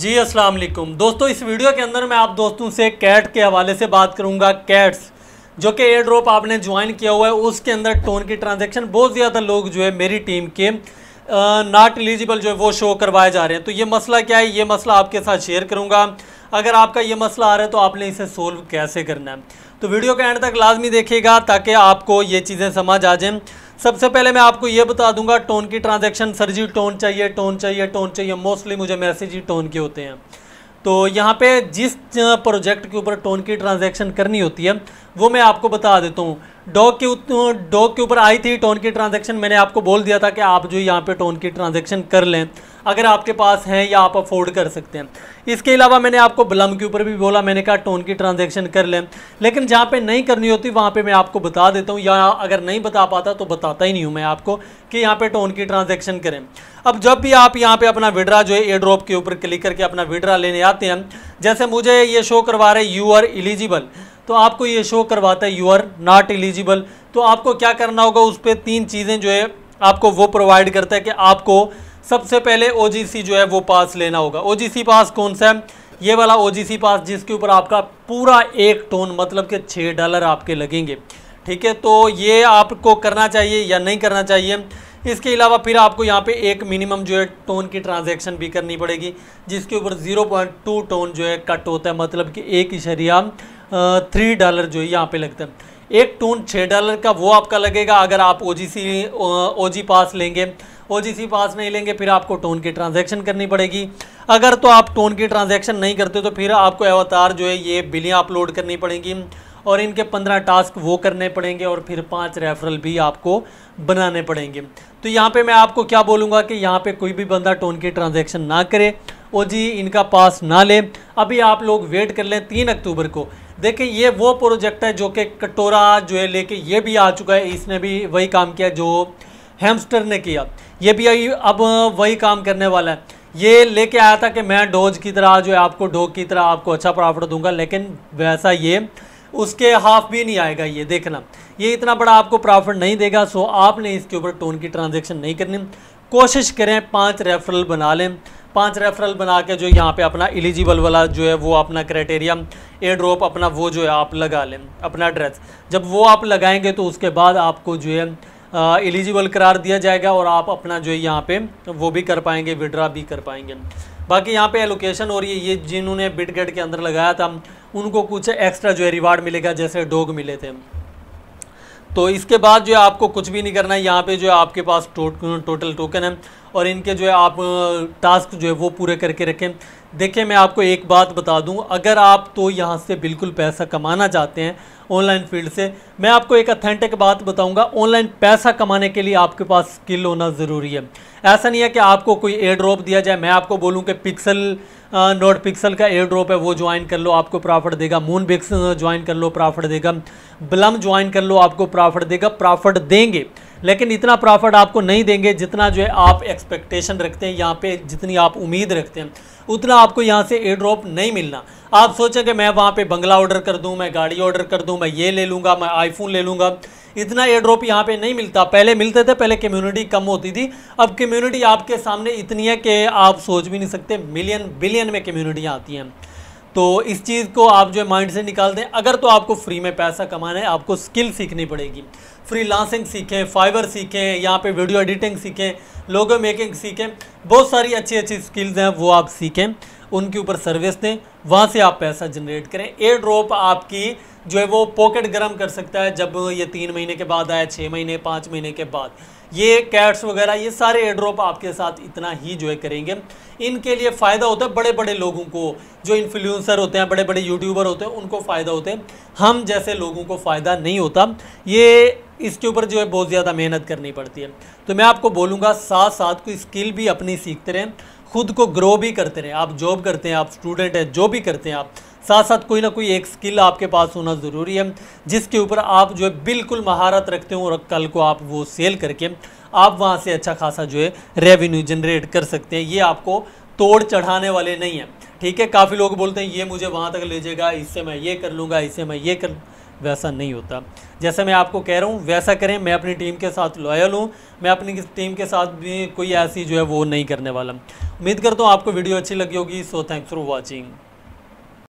जी अस्सलाम वालेकुम दोस्तों इस वीडियो के अंदर मैं आप दोस्तों से कैट के हवाले से बात करूंगा कैट्स जो कि एयर ड्रॉप आपने ज्वाइन किया हुआ है उसके अंदर टोन की ट्रांजैक्शन बहुत ज़्यादा लोग जो है मेरी टीम के नॉट एलिजिबल जो है वो शो करवाए जा रहे हैं तो ये मसला क्या है ये मसला आपके साथ शेयर करूँगा अगर आपका ये मसला आ रहा है तो आपने इसे सोल्व कैसे करना है तो वीडियो के एंड तक लाजमी देखिएगा ताकि आपको ये चीज़ें समझ आ जाएँ सबसे पहले मैं आपको ये बता दूंगा टोन की ट्रांजेक्शन सर जी टोन चाहिए टोन चाहिए टोन चाहिए मोस्टली मुझे मैसेज ही टोन के होते हैं तो यहाँ पे जिस प्रोजेक्ट के ऊपर टोन की ट्रांजेक्शन करनी होती है वो मैं आपको बता देता हूँ डॉग के डॉग के ऊपर आई थी टोन की ट्रांजेक्शन मैंने आपको बोल दिया था कि आप जो यहाँ पे टोन की ट्रांजेक्शन कर लें अगर आपके पास हैं या आप अफोर्ड कर सकते हैं इसके अलावा मैंने आपको ब्लम के ऊपर भी बोला मैंने कहा टोन की ट्रांजेक्शन कर लें लेकिन जहाँ पर नहीं करनी होती वहाँ पर मैं आपको बता देता हूँ या अगर नहीं बता पाता तो बताता ही नहीं हूँ मैं आपको कि यहाँ पर टोन की ट्रांजेक्शन करें अब जब भी आप यहाँ पर अपना विड्रा जो है एयर ड्रॉप के ऊपर क्लिक करके अपना विड्रा लेने आते हैं जैसे मुझे ये शो करवा रहे यू आर एलिजिबल तो आपको ये शो करवाता है यू आर नॉट एलिजिबल तो आपको क्या करना होगा उस पर तीन चीज़ें जो है आपको वो प्रोवाइड करता है कि आपको सबसे पहले ओ जो है वो पास लेना होगा ओ पास कौन सा है ये वाला ओ पास जिसके ऊपर आपका पूरा एक टोन मतलब कि छः डॉलर आपके लगेंगे ठीक है तो ये आपको करना चाहिए या नहीं करना चाहिए इसके अलावा फिर आपको यहाँ पे एक मिनिमम जो है टोन की ट्रांजैक्शन भी करनी पड़ेगी जिसके ऊपर 0.2 टोन जो है कट होता है मतलब कि एक इशरिया थ्री डॉलर जो है यहाँ पे लगता है एक टोन छः डॉलर का वो आपका लगेगा अगर आप ओ जी पास लेंगे ओ पास नहीं लेंगे फिर आपको टोन की ट्रांजैक्शन करनी पड़ेगी अगर तो आप टोन की ट्रांजैक्शन नहीं करते तो फिर आपको अवतार जो है ये बिलियाँ अपलोड करनी पड़ेंगी और इनके पंद्रह टास्क वो करने पड़ेंगे और फिर पांच रेफरल भी आपको बनाने पड़ेंगे तो यहाँ पे मैं आपको क्या बोलूँगा कि यहाँ पे कोई भी बंदा टोन की ट्रांजेक्शन ना करे ओ जी इनका पास ना ले अभी आप लोग वेट कर लें तीन अक्टूबर को देखिए ये वो प्रोजेक्ट है जो कि कटोरा जो है लेके ये भी आ चुका है इसने भी वही काम किया जो हेमस्टर ने किया ये भी अब वही काम करने वाला है ये लेके आया था कि मैं डोज की तरह जो है आपको डोग की तरह आपको अच्छा प्रॉफिट दूंगा लेकिन वैसा ये उसके हाफ भी नहीं आएगा ये देखना ये इतना बड़ा आपको प्रॉफिट नहीं देगा सो आपने इसके ऊपर टोन की ट्रांजेक्शन नहीं करनी कोशिश करें पाँच रेफरल बना लें पांच रेफरल बना के जो यहाँ पे अपना एलिजिबल वाला जो है वो अपना क्राइटेरिया ए ड्रॉप अपना वो जो है आप लगा लें अपना ड्रेस जब वो आप लगाएंगे तो उसके बाद आपको जो है एलिजिबल करार दिया जाएगा और आप अपना जो यहाँ पे वो भी कर पाएंगे विड्रा भी कर पाएंगे बाकी यहाँ पे एलोकेशन और ये ये जिन्होंने बिट गेट के अंदर लगाया था उनको कुछ एक्स्ट्रा जो है रिवार्ड मिलेगा जैसे डॉग मिले थे तो इसके बाद जो है आपको कुछ भी नहीं करना है यहाँ पे जो है आपके पास टो, टोटल टोकन है और इनके जो है आप टास्क जो है वो पूरे करके रखें देखिए मैं आपको एक बात बता दूं अगर आप तो यहाँ से बिल्कुल पैसा कमाना चाहते हैं ऑनलाइन फील्ड से मैं आपको एक अथेंटिक बात बताऊंगा ऑनलाइन पैसा कमाने के लिए आपके पास स्किल होना ज़रूरी है ऐसा नहीं है कि आपको कोई एयर ड्रॉप दिया जाए मैं आपको बोलूँ कि पिक्सल नोट पिक्सल का एयर ड्रॉप है वो ज्वाइन कर लो आपको प्रॉफिट देगा मून बिक्स ज्वाइन कर लो प्रॉफिट देगा ब्लम ज्वाइन कर लो आपको प्रॉफिट देगा प्रॉफिट देंगे लेकिन इतना प्रॉफिट आपको नहीं देंगे जितना जो है आप एक्सपेक्टेशन रखते हैं यहाँ पे जितनी आप उम्मीद रखते हैं उतना आपको यहाँ से एयर ड्रॉप नहीं मिलना आप सोचें कि मैं वहाँ पे बंगला ऑर्डर कर दूँ मैं गाड़ी ऑर्डर कर दूँ मैं ये ले लूँगा मैं आईफोन ले लूँगा इतना एयर ड्रॉप यहाँ पे नहीं मिलता पहले मिलते थे पहले कम्युनिटी कम होती थी अब कम्युनिटी आपके सामने इतनी है कि आप सोच भी नहीं सकते मिलियन बिलियन में कम्युनिटियाँ आती हैं तो इस चीज़ को आप जो है माइंड से निकाल दें अगर तो आपको फ्री में पैसा कमाना है आपको स्किल सीखनी पड़ेगी फ्री लांसिंग सीखें फाइबर सीखें यहाँ पे वीडियो एडिटिंग सीखें लोगो मेकिंग सीखें बहुत सारी अच्छी अच्छी स्किल्स हैं वो आप सीखें उनके ऊपर सर्विस दें वहाँ से आप पैसा जनरेट करें एयर ड्रॉप आपकी जो है वो पॉकेट गर्म कर सकता है जब ये तीन महीने के बाद आया छः महीने पाँच महीने के बाद ये कैट्स वगैरह ये सारे एड्रॉप आपके साथ इतना ही जो है करेंगे इनके लिए फ़ायदा होता है बड़े बड़े लोगों को जो इन्फ्लुएंसर होते हैं बड़े बड़े यूट्यूबर होते हैं उनको फ़ायदा होते हैं हम जैसे लोगों को फ़ायदा नहीं होता ये इसके ऊपर जो है बहुत ज़्यादा मेहनत करनी पड़ती है तो मैं आपको बोलूँगा साथ साथ कोई स्किल भी अपनी सीखते रहें खुद को ग्रो भी करते रहें आप जॉब करते हैं आप स्टूडेंट हैं जो भी करते हैं आप साथ साथ कोई ना कोई एक स्किल आपके पास होना ज़रूरी है जिसके ऊपर आप जो है बिल्कुल महारत रखते हो और कल को आप वो सेल करके आप वहाँ से अच्छा खासा जो है रेवेन्यू जनरेट कर सकते हैं ये आपको तोड़ चढ़ाने वाले नहीं हैं ठीक है काफ़ी लोग बोलते हैं ये मुझे वहाँ तक ले जाएगा इससे मैं ये कर लूँगा इससे मैं ये कर वैसा नहीं होता जैसे मैं आपको कह रहा हूँ वैसा करें मैं अपनी टीम के साथ लॉयल हूँ मैं अपनी टीम के साथ भी कोई ऐसी जो है वो नहीं करने वाला उम्मीद करता हूँ आपको वीडियो अच्छी लगी होगी सो थैंक्स फॉर वॉचिंग